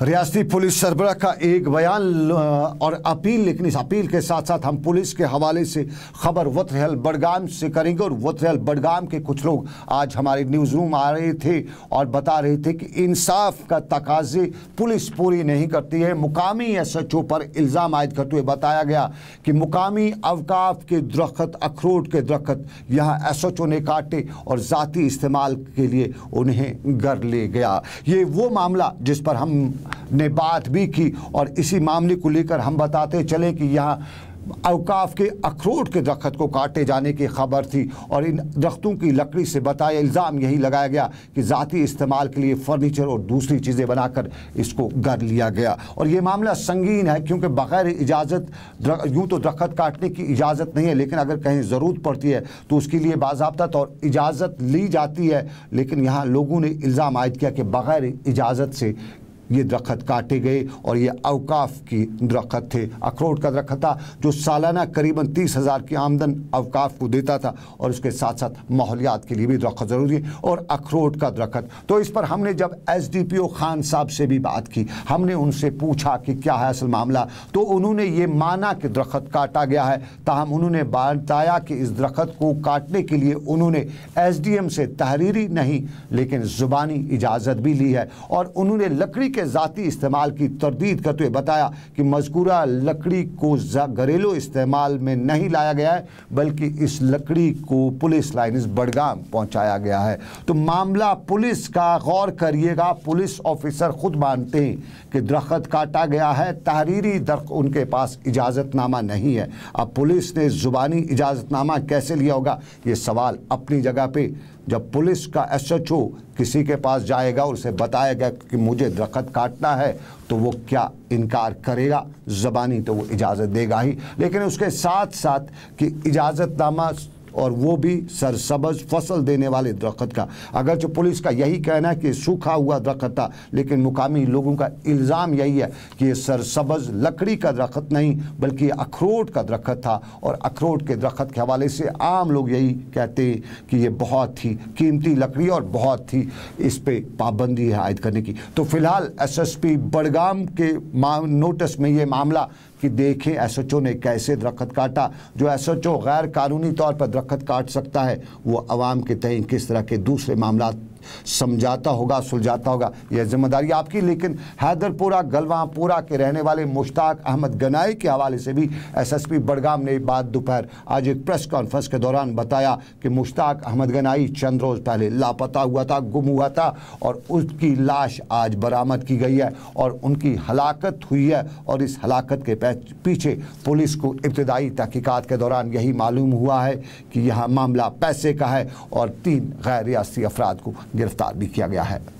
रियासती पुलिस सरबराह का एक बयान और अपील लेकिन इस अपील के साथ साथ हम पुलिस के हवाले से खबर वतरहल बडगाम से करेंगे और वतरहल बडगाम के कुछ लोग आज हमारे न्यूज़ रूम आ रहे थे और बता रहे थे कि इंसाफ का तकाजे पुलिस पूरी नहीं करती है मुकामी एस एच ओ पर इल्ज़ाम आयद करते हुए बताया गया कि मुकामी अवकाफ के दरख्त अखरोट के दरख्त यहाँ एस एच ओ ने काटे और ज़ाती इस्तेमाल के लिए उन्हें घर ले गया ये वो मामला जिस पर हम ने बात भी की और इसी मामले को लेकर हम बताते चले कि यहाँ अवकाफ के अखरोट के दरख्त को काटे जाने की खबर थी और इन दरख्तों की लकड़ी से बताया इल्ज़ाम यही लगाया गया कि ज़ाती इस्तेमाल के लिए फर्नीचर और दूसरी चीज़ें बनाकर इसको गर लिया गया और ये मामला संगीन है क्योंकि बग़ैर इजाज़त यूँ तो दरख्त काटने की इजाज़त नहीं है लेकिन अगर कहीं ज़रूरत पड़ती है तो उसके लिए बाबा तौर इजाज़त ली जाती है लेकिन यहाँ लोगों ने इल्ज़ाम आयद किया कि बग़ैर इजाज़त से ये दरखत काटे गए और ये अवकाफ की दरखत थे अखरोट का दरखत था जो सालाना करीबन तीस हज़ार की आमदन अवकाफ को देता था और उसके साथ साथ माहौलियात के लिए भी दरखत ज़रूरी है और अखरोट का दरखत तो इस पर हमने जब S D P O Khan साहब से भी बात की हमने उनसे पूछा कि क्या है असल मामला तो उन्होंने ये माना कि दरख्त काटा गया है ताहम उन्होंने बताया कि इस दरखत को काटने के लिए उन्होंने एस डी एम से तहरीरी नहीं लेकिन ज़ुबानी इजाज़त भी ली है और उन्होंने लकड़ी के ज़ाती इस्तेमाल की तरदीद करते तो हुए बताया कि मजकूरा लकड़ी को घरेलू इस्तेमाल में नहीं लाया गया है बल्कि इस लकड़ी को पुलिस लाइन बड़गाम पहुंचाया गया है तो मामला पुलिस का गौर करिएगा पुलिस ऑफिसर खुद मानते हैं कि दरख्त काटा गया है तहरीरी दरख उनके पास इजाज़तनामा नहीं है अब पुलिस ने ज़ुबानी इजाज़तनामा कैसे लिया होगा ये सवाल अपनी जगह पर जब पुलिस का एसएचओ किसी के पास जाएगा और उसे गया कि मुझे दरख्त काटना है तो वो क्या इनकार करेगा ज़बानी तो वो इजाज़त देगा ही लेकिन उसके साथ साथ कि इजाज़तनामा और वो भी सरसब्ज फसल देने वाले दरख्त का अगर जो पुलिस का यही कहना है कि सूखा हुआ दरख्त था लेकिन मुकामी लोगों का इल्ज़ाम यही है कि ये सरसब्ज लकड़ी का दरख्त नहीं बल्कि अखरोट का दरख्त था और अखरोट के दरख्त के हवाले से आम लोग यही कहते हैं कि ये बहुत ही कीमती लकड़ी और बहुत ही इस पर पाबंदी है आयद करने की तो फिलहाल एसएसपी बड़गाम के नोटिस में ये मामला कि देखें एसएचओ ने कैसे दरख्त काटा जो एसएचओ गैर कानूनी तौर पर दरख्त वक्त काट सकता है वो आवाम के तय किस तरह के दूसरे मामला समझाता होगा सुलझाता होगा यह जिम्मेदारी आपकी लेकिन हैदरपुरा गलवापुरा के रहने वाले मुश्ताक अहमद गनाई के हवाले से भी एसएसपी बड़गाम ने बाद दोपहर आज एक प्रेस कॉन्फ्रेंस के दौरान बताया कि मुश्ताक अहमद गनाई चंद रोज़ पहले लापता हुआ था गुम हुआ था और उसकी लाश आज बरामद की गई है और उनकी हलाकत हुई है और इस हलाकत के पीछे पुलिस को इब्तदाई तहकीकत के दौरान यही मालूम हुआ है कि यह मामला पैसे का है और तीन गैर रियासी अफराद को गिरफ्तार भी किया गया है